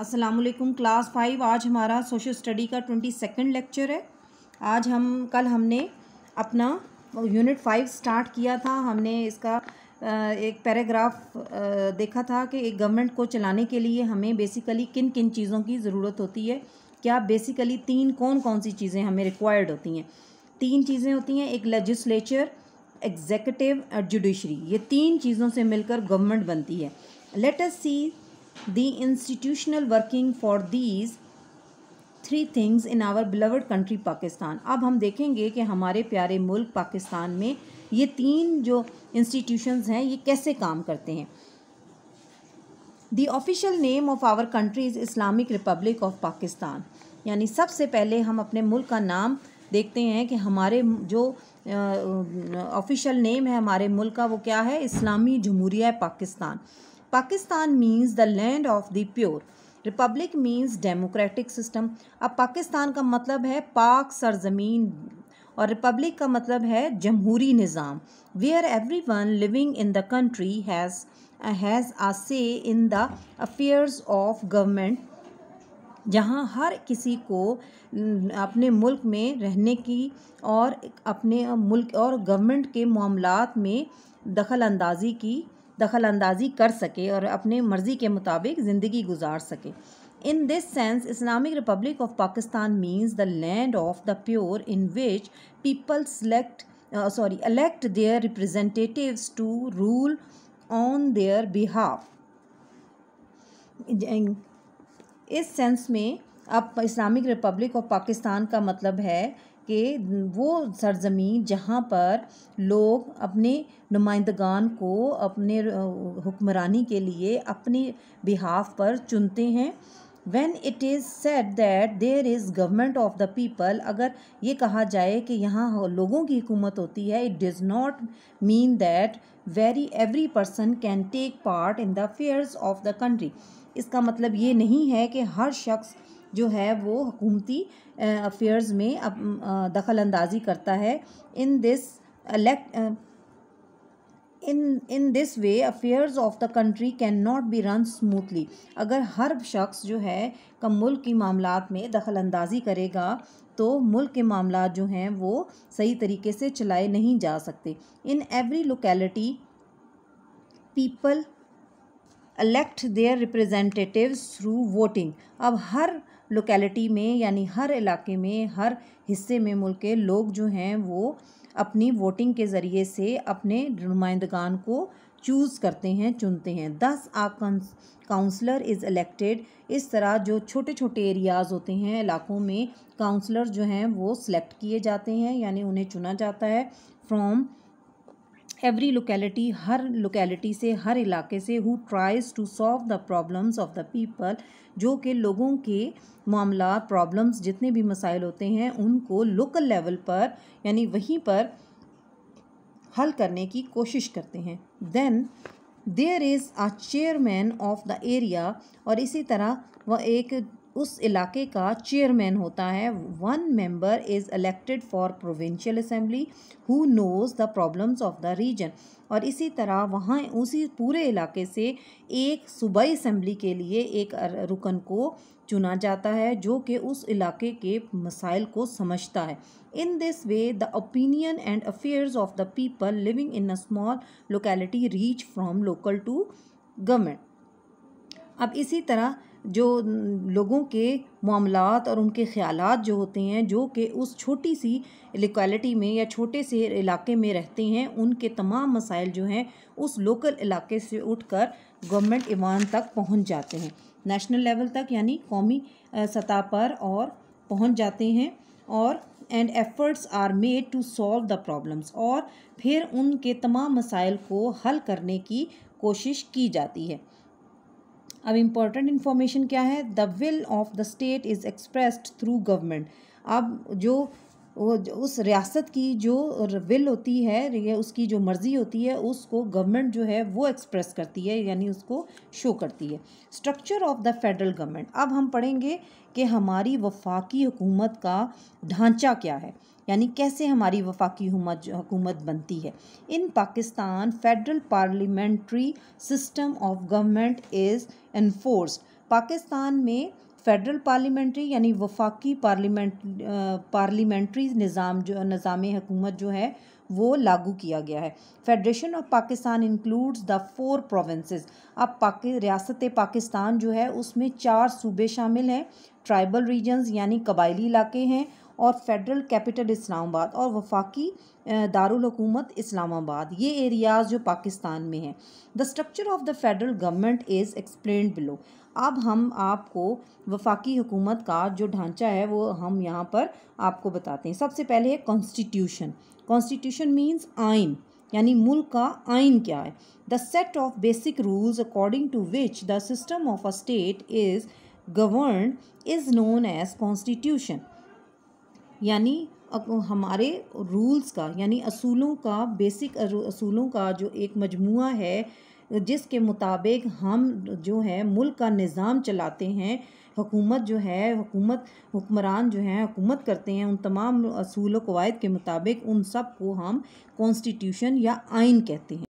Aslam class five आज हमारा social study का ट्वेंटी सेकेंड लेक्चर है आज हम कल हमने अपना यूनिट फाइव स्टार्ट किया था हमने इसका एक पैराग्राफ देखा था कि एक गवर्नमेंट को चलाने के लिए हमें बेसिकली किन किन चीज़ों की ज़रूरत होती है क्या बेसिकली तीन कौन कौन सी चीज़ें हमें रिक्वायर्ड होती हैं तीन चीज़ें होती हैं एक लेजिस्लेचर एग्जेकटिव और जुडिशरी ये तीन चीज़ों से मिलकर गवर्नमेंट बनती है let us see the institutional working for these three things in our beloved country Pakistan अब हम देखेंगे कि हमारे प्यारे मुल्क पाकिस्तान में ये तीन जो इंस्टीट्यूशन हैं ये कैसे काम करते हैं the official name of our country is Islamic Republic of Pakistan यानी सबसे पहले हम अपने मुल्क का नाम देखते हैं कि हमारे जो ऑफिशियल नेम है हमारे मुल्क का वो क्या है इस्लामी जमहूरिया Pakistan Pakistan means the land of the pure republic means democratic system अब पाकिस्तान का मतलब है पाक सरजमीन और रिपब्लिक का मतलब है जमहूरी निज़ाम where everyone living in the country has has a say in the affairs of government जहाँ हर किसी को अपने मुल्क में रहने की और अपने मुल्क और गवर्नमेंट के मामलों में दखल अंदाजी की दखल अंदाजी कर सके और अपने मर्ज़ी के मुताबिक ज़िंदगी गुजार सके in this sense Islamic Republic of Pakistan means the land of the pure in which people select sorry elect their representative to rule on their behalf इस सेंस में अब इस्लामिक रिपब्लिक ऑफ पाकिस्तान का मतलब है के वो सरजमीन जहाँ पर लोग अपने नुमाइंदगान को अपने हुक्मरानी के लिए अपने बिहाफ पर चुनते हैं when it is said that there is government of the people अगर ये कहा जाए कि यहाँ लोगों की हुकूमत होती है it does not mean that very every person can take part in the affairs of the country इसका मतलब ये नहीं है कि हर शख्स जो है वो हुकूमती अफेयर्स में दखल अंदाजी करता है in this in in this way affairs of the country can not be run smoothly अगर हर शख्स जो है कम मुल्क की मामला में दखल अंदाजी करेगा तो मुल्क के मामला जो हैं वो सही तरीके से चलाए नहीं जा सकते in every locality people elect their representatives through voting अब हर लोकेलिटी में यानी हर इलाके में हर हिस्से में मुल्क के लोग जो हैं वो अपनी वोटिंग के ज़रिए से अपने नुमाइंदगान को चूज़ करते हैं चुनते हैं दस आ काउंसलर इज़ इलेक्टेड इस तरह जो छोटे छोटे एरियाज़ होते हैं इलाकों में काउंसलर जो हैं वो सिलेक्ट किए जाते हैं यानी उन्हें चुना जाता है फ्रॉम एवरी लोकेलिटी हर लोकेलिटी से हर इलाके से who tries to solve the problems of the people जो कि लोगों के मामला प्रॉब्लम्स जितने भी मसाइल होते हैं उनको लोकल लेवल पर यानी वहीं पर हल करने की कोशिश करते हैं then there is a chairman of the area और इसी तरह वह एक उस इलाके का चेयरमैन होता है one member is elected for provincial assembly who knows the problems of the region और इसी तरह वहाँ उसी पूरे इलाके से एक सूबाई असम्बली के लिए एक रुकन को चुना जाता है जो कि उस इलाके के मसाइल को समझता है in this way the opinion and affairs of the people living in a small locality reach from local to government अब इसी तरह जो लोगों के मामलात और उनके ख़्याल जो होते हैं जो कि उस छोटी सी लिक्वालिटी में या छोटे से इलाके में रहते हैं उनके तमाम मसाइल जो हैं उस लोकल इलाके से उठकर गवर्नमेंट ईवान तक पहुंच जाते हैं नेशनल लेवल तक यानी कौमी सतह पर और पहुंच जाते हैं और and efforts are made to solve the problems और फिर उनके तमाम मसाइल को हल करने की कोशिश की जाती है अब इम्पॉर्टेंट इन्फॉर्मेशन क्या है the will of the state is expressed through government अब जो वो उस रियासत की जो विल होती है या उसकी जो मर्ज़ी होती है उसको गवर्नमेंट जो है वो एक्सप्रेस करती है यानी उसको शो करती है structure of the federal government अब हम पढ़ेंगे कि हमारी वफाकी हुकूमत का ढांचा क्या है यानी कैसे हमारी वफाकी हुकूमत बनती है in Pakistan federal parliamentary system of government is enforced Pakistan में फेडरल पार्लियामेंट्री यानी वफाकी पार्लियामेंट पार्लियामेंट्री निज़ाम जो निज़ाम हकूमत जो है वो लागू किया गया है federation of Pakistan includes the four provinces अब पाकि रियासत पाकिस्तान जो है उसमें चार सूबे शामिल हैं ट्राइबल रीजन्स यानी कबायली इलाके हैं और फेडरल कैपिटल इस्लामाबाद और वफाकी दारकूमत इस्लामाबाद ये एरियाज़ जो पाकिस्तान में हैं the structure of the federal government is explain below अब हम आपको वफाकी हुकूमत का जो ढांचा है वो हम यहाँ पर आपको बताते हैं सबसे पहले है कॉन्स्टिट्यूशन कॉन्स्टिट्यूशन मीन्स आइन यानी मुल्क का आइन क्या है the set of basic rules according to which the system of a state is govern is known as constitution यानी हमारे रूल्स का यानी असूलों का बेसिक असूलों का जो एक मजमू है जिसके मुताबिक हम जो है मुल्क का निज़ाम चलाते हैं हुकूमत जो है हुकूमत हुक्मरान जो हैं हुकूमत करते हैं उन तमाम असूल कवायद के मुताबिक उन सब को हम कॉन्स्टिट्यूशन या आइन कहते हैं